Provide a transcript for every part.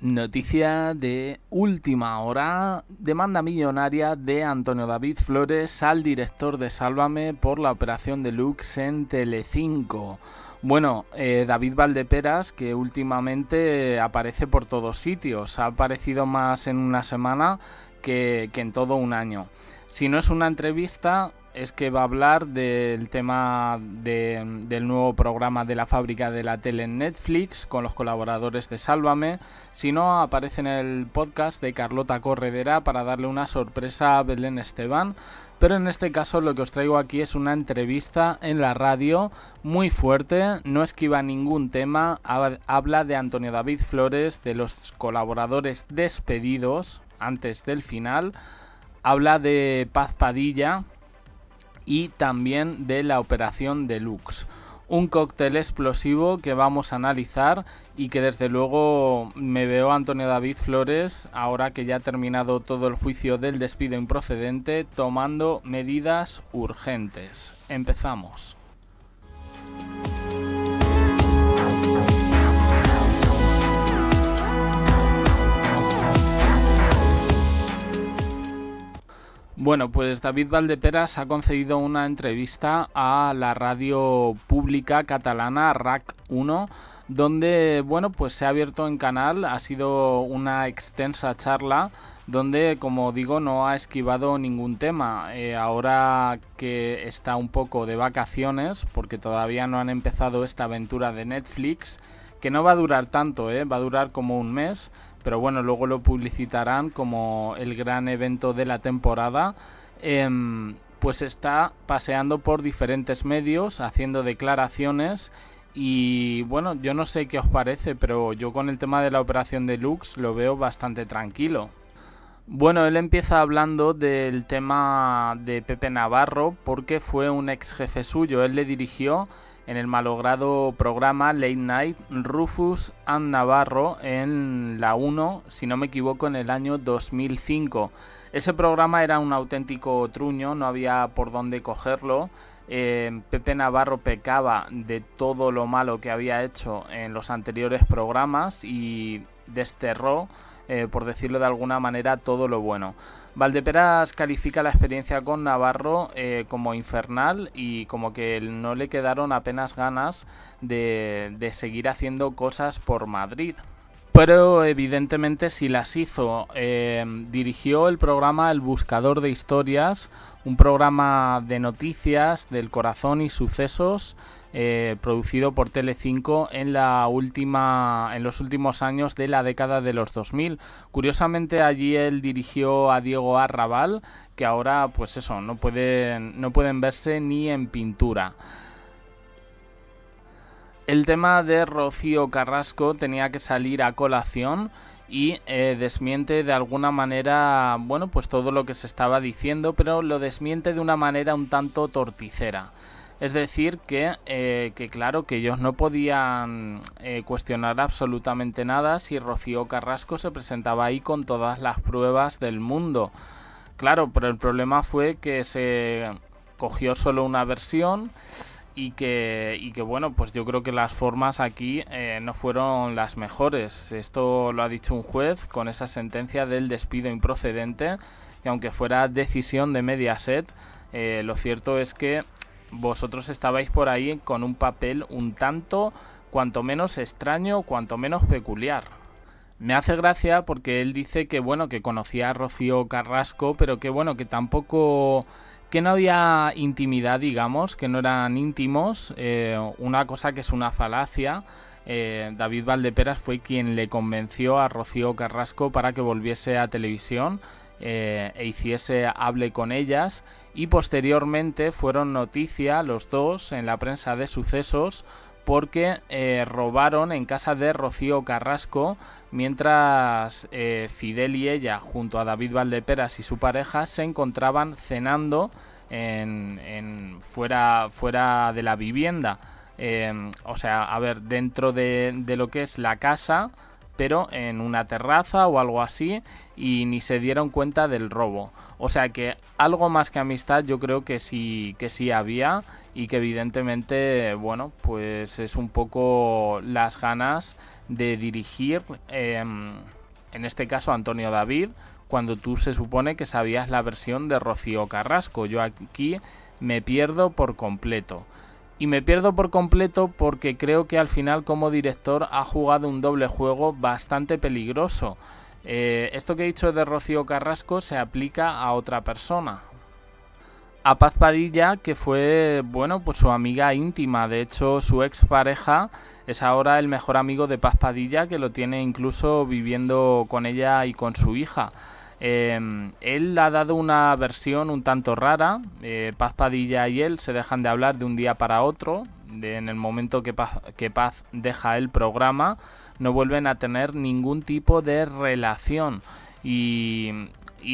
Noticia de última hora. Demanda millonaria de Antonio David Flores al director de Sálvame por la operación de Lux en Telecinco. Bueno, eh, David Valdeperas, que últimamente aparece por todos sitios, ha aparecido más en una semana que en todo un año. Si no es una entrevista, es que va a hablar del tema del nuevo programa de la fábrica de la tele en Netflix con los colaboradores de Sálvame. Si no, aparece en el podcast de Carlota Corredera para darle una sorpresa a Belén Esteban. Pero en este caso lo que os traigo aquí es una entrevista en la radio muy fuerte, no esquiva ningún tema, habla de Antonio David Flores, de los colaboradores despedidos antes del final, habla de Paz Padilla, y también de la operación Deluxe. Un cóctel explosivo que vamos a analizar y que desde luego me veo Antonio David Flores, ahora que ya ha terminado todo el juicio del despido improcedente, tomando medidas urgentes. Empezamos. Bueno, pues David Valdeperas ha concedido una entrevista a la radio pública catalana RAC 1, donde bueno, pues se ha abierto en canal, ha sido una extensa charla donde, como digo, no ha esquivado ningún tema. Eh, ahora que está un poco de vacaciones, porque todavía no han empezado esta aventura de Netflix, que no va a durar tanto, ¿eh? va a durar como un mes, pero bueno, luego lo publicitarán como el gran evento de la temporada. Em, pues está paseando por diferentes medios, haciendo declaraciones y bueno, yo no sé qué os parece, pero yo con el tema de la operación de Lux lo veo bastante tranquilo. Bueno, él empieza hablando del tema de Pepe Navarro porque fue un ex jefe suyo, él le dirigió en el malogrado programa Late Night Rufus and Navarro en la 1, si no me equivoco, en el año 2005. Ese programa era un auténtico truño, no había por dónde cogerlo. Eh, Pepe Navarro pecaba de todo lo malo que había hecho en los anteriores programas y desterró eh, por decirlo de alguna manera, todo lo bueno. Valdeperas califica la experiencia con Navarro eh, como infernal y como que no le quedaron apenas ganas de, de seguir haciendo cosas por Madrid. Pero evidentemente si las hizo, em, dirigió el programa El Buscador de Historias, un programa de noticias del corazón y sucesos eh, producido por Telecinco en la última en los últimos años de la década de los 2000. Curiosamente allí él dirigió a Diego Arrabal, que ahora pues eso, no pueden no pueden verse ni en pintura. El tema de Rocío Carrasco tenía que salir a colación y eh, desmiente de alguna manera, bueno, pues todo lo que se estaba diciendo, pero lo desmiente de una manera un tanto torticera. Es decir, que, eh, que claro, que ellos no podían eh, cuestionar absolutamente nada si Rocío Carrasco se presentaba ahí con todas las pruebas del mundo. Claro, pero el problema fue que se cogió solo una versión y que, que bueno, pues yo creo que las formas aquí eh, no fueron las mejores. Esto lo ha dicho un juez con esa sentencia del despido improcedente, Y aunque fuera decisión de Mediaset, eh, lo cierto es que vosotros estabais por ahí con un papel un tanto, cuanto menos extraño, cuanto menos peculiar. Me hace gracia porque él dice que bueno, que conocía a Rocío Carrasco, pero que bueno, que tampoco que no había intimidad, digamos, que no eran íntimos, eh, una cosa que es una falacia. Eh, David Valdeperas fue quien le convenció a Rocío Carrasco para que volviese a televisión eh, e hiciese hable con ellas y posteriormente fueron noticia los dos en la prensa de sucesos porque eh, robaron en casa de Rocío Carrasco mientras eh, Fidel y ella junto a David Valdeperas y su pareja se encontraban cenando en, fuera, fuera de la vivienda. o sea, a ver, dentro de lo que es la casa pero en una terraza o algo así y ni se dieron cuenta del robo. O sea que algo más que amistad yo creo que sí que sí había y que evidentemente bueno, pues es un poco las ganas de dirigir em, en este caso Antonio David cuando tú se supone que sabías la versión de Rocío Carrasco. Yo aquí me pierdo por completo y me pierdo por completo porque creo que al final como director ha jugado un doble juego bastante peligroso. Eh, esto que he dicho de Rocío Carrasco se aplica a otra persona. A Paz Padilla, que fue, bueno, pues su amiga íntima. De hecho, su expareja es ahora el mejor amigo de Paz Padilla, que lo tiene incluso viviendo con ella y con su hija. Em, él ha dado una versión un tanto rara. Eh, Paz Padilla y él se dejan de hablar de un día para otro. en el momento que Paz, que Paz deja el programa, no vuelven a tener ningún tipo de relación. Y,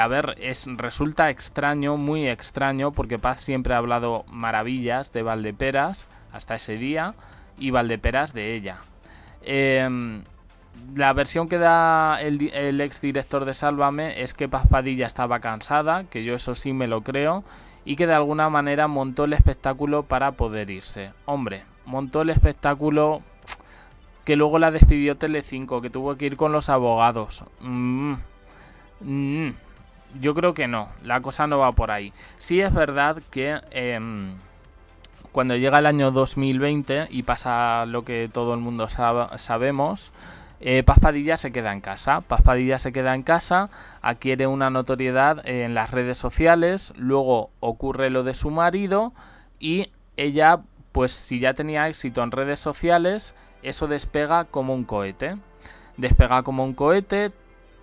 a ver, es, resulta extraño, muy extraño, porque Paz siempre ha hablado maravillas de Valdeperas hasta ese día y Valdeperas de ella. Em, la versión que da el, ex director de Sálvame es que Paz Padilla estaba cansada, que yo eso sí me lo creo, y que de alguna manera montó el espectáculo para poder irse. Hombre, montó el espectáculo que luego la despidió Telecinco, que tuvo que ir con los abogados. Mm, mm. Yo creo que no, la cosa no va por ahí. Sí es verdad que em, cuando llega el año 2020 y pasa lo que todo el mundo sabemos, eh, Paspadilla se queda en casa. Paz se queda en casa, adquiere una notoriedad eh, en las redes sociales, luego ocurre lo de su marido y ella, pues si ya tenía éxito en redes sociales, eso despega como un cohete. Despega como un cohete,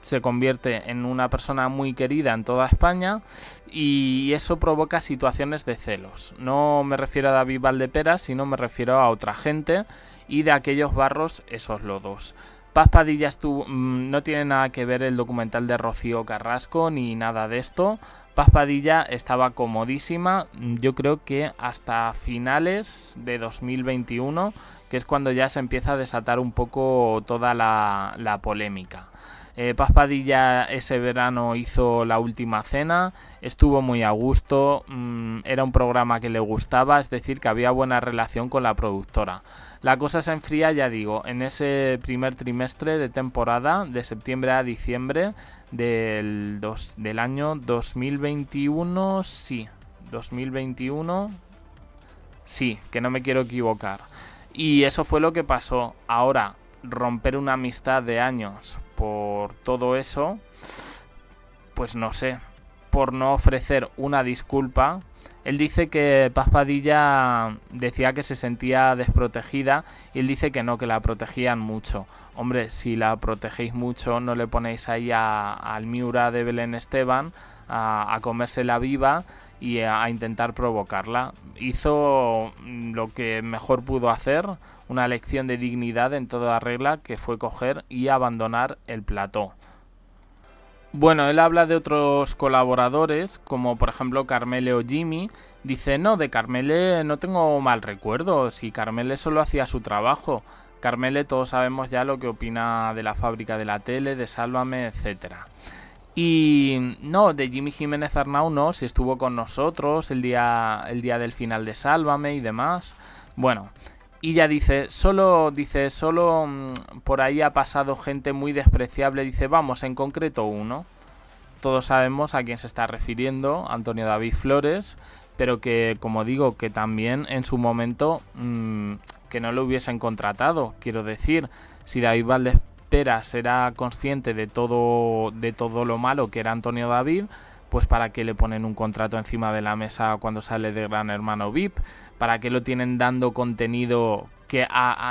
se convierte en una persona muy querida en toda España y eso provoca situaciones de celos. No me refiero a David Valdepera, sino me refiero a otra gente y de aquellos barros esos lodos. Paz tú mm, no tiene nada que ver el documental de Rocío Carrasco ni nada de esto, Paz Padilla estaba comodísima, mm, yo creo que hasta finales de 2021, que es cuando ya se empieza a desatar un poco toda la, polémica. Eh, Paz Padilla ese verano hizo la última cena, estuvo muy a gusto, mm, era un programa que le gustaba, es decir, que había buena relación con la productora. La cosa se enfría, ya digo, en ese primer trimestre de temporada, de septiembre a diciembre del, del año 2021, sí, 2021, sí, que no me quiero equivocar. Y eso fue lo que pasó. Ahora, romper una amistad de años por todo eso, pues no sé, por no ofrecer una disculpa, él dice que Paz Padilla decía que se sentía desprotegida y él dice que no, que la protegían mucho. Hombre, si la protegéis mucho, no le ponéis ahí al Miura de Belén Esteban a, comérsela viva y a, a intentar provocarla. Hizo mm, lo que mejor pudo hacer, una lección de dignidad en toda regla, que fue coger y abandonar el plató. Bueno, él habla de otros colaboradores, como por ejemplo Carmele o Jimmy. Dice, no, de Carmele no tengo mal recuerdo, si Carmele solo hacía su trabajo. Carmele todos sabemos ya lo que opina de la fábrica de la tele, de Sálvame, etc. Y no, de Jimmy Jiménez Arnau no, si estuvo con nosotros el día, el día del final de Sálvame y demás. Bueno, y ya dice, solo, dice, solo mm, por ahí ha pasado gente muy despreciable. Dice, vamos, en concreto uno. Todos sabemos a quién se está refiriendo, Antonio David Flores, pero que, como digo, que también en su momento mm, que no lo hubiesen contratado. Quiero decir, si David Valdés Peras era consciente de todo, de todo lo malo que era Antonio David, pues para qué le ponen un contrato encima de la mesa cuando sale de Gran Hermano VIP, para qué lo tienen dando contenido que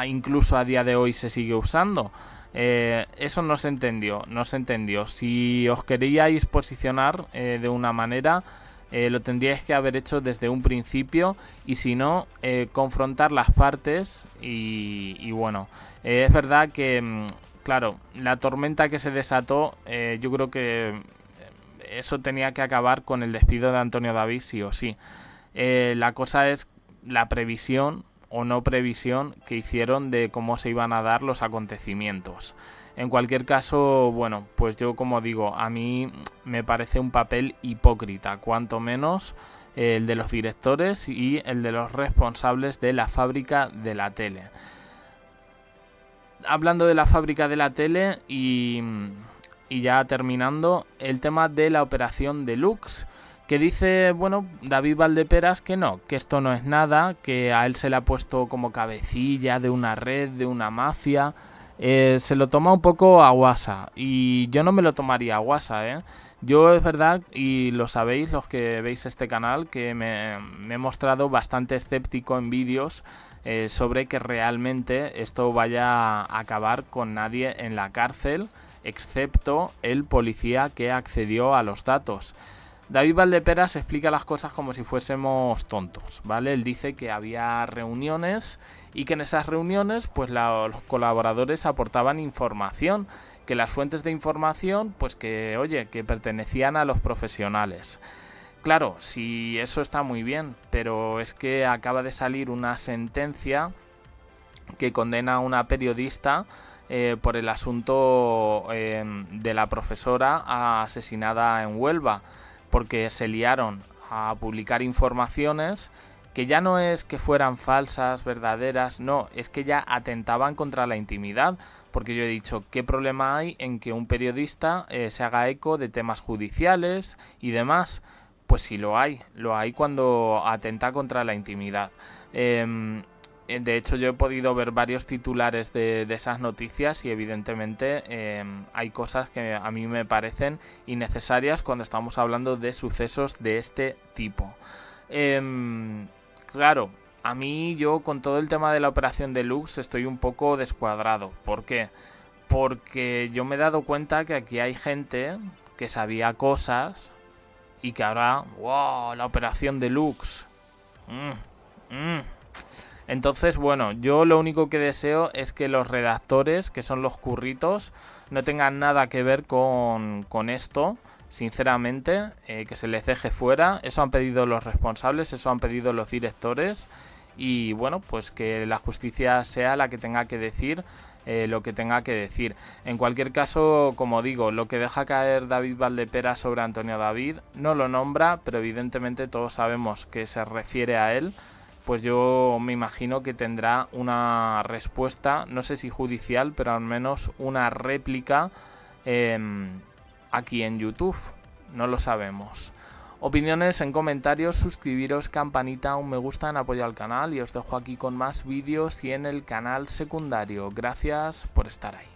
incluso a día de hoy se sigue usando. Eh, eso no se entendió, no se entendió. Si os queríais posicionar eh, de una manera, eh, lo tendríais que haber hecho desde un principio y si no, confrontar las partes y, y bueno, es verdad que, mm, claro, la tormenta que se desató, yo creo que eso tenía que acabar con el despido de Antonio David sí o sí. Eh, la cosa es la previsión o no previsión que hicieron de cómo se iban a dar los acontecimientos. En cualquier caso, bueno, pues yo como digo, a mí me parece un papel hipócrita, cuanto menos eh, el de los directores y el de los responsables de la fábrica de la tele. Hablando de la fábrica de la tele y y ya terminando, el tema de la operación deluxe que dice, bueno, David Valdeperas que no, que esto no es nada, que a él se le ha puesto como cabecilla de una red, de una mafia. Eh, se lo toma un poco a guasa y yo no me lo tomaría a guasa, ¿eh? Yo es verdad, y lo sabéis los que veis este canal, que me, he mostrado bastante escéptico en vídeos eh, sobre que realmente esto vaya a acabar con nadie en la cárcel excepto el policía que accedió a los datos. David Valdeperas explica las cosas como si fuésemos tontos, ¿vale? Él dice que había reuniones y que en esas reuniones pues los colaboradores aportaban información, que las fuentes de información pues que, oye, que pertenecían a los profesionales. Claro, si eso está muy bien, pero es que acaba de salir una sentencia que condena a una periodista eh, por el asunto eh, de la profesora asesinada en Huelva, porque se liaron a publicar informaciones que ya no es que fueran falsas, verdaderas, no, es que ya atentaban contra la intimidad, porque yo he dicho, ¿qué problema hay en que un periodista eh, se haga eco de temas judiciales y demás? Pues si lo hay, lo hay cuando atenta contra la intimidad. Em, eh, de hecho, yo he podido ver varios titulares de, esas noticias y evidentemente em, hay cosas que a mí me parecen innecesarias cuando estamos hablando de sucesos de este tipo. Em, claro, a mí yo con todo el tema de la operación Deluxe estoy un poco descuadrado. ¿Por qué? Porque yo me he dado cuenta que aquí hay gente que sabía cosas y que ahora, wow, la operación Deluxe! Lux. Mm, mm. Entonces, bueno, yo lo único que deseo es que los redactores, que son los curritos, no tengan nada que ver con, esto, sinceramente, eh, que se les deje fuera. Eso han pedido los responsables, eso han pedido los directores y bueno, pues que la justicia sea la que tenga que decir eh, lo que tenga que decir. En cualquier caso, como digo, lo que deja caer David Valdepera sobre Antonio David no lo nombra, pero evidentemente todos sabemos que se refiere a él pues yo me imagino que tendrá una respuesta, no sé si judicial, pero al menos una réplica em, aquí en YouTube. No lo sabemos. Opiniones en comentarios, suscribiros, campanita, un me gusta en apoyo al canal y os dejo aquí con más vídeos y en el canal secundario. Gracias por estar ahí.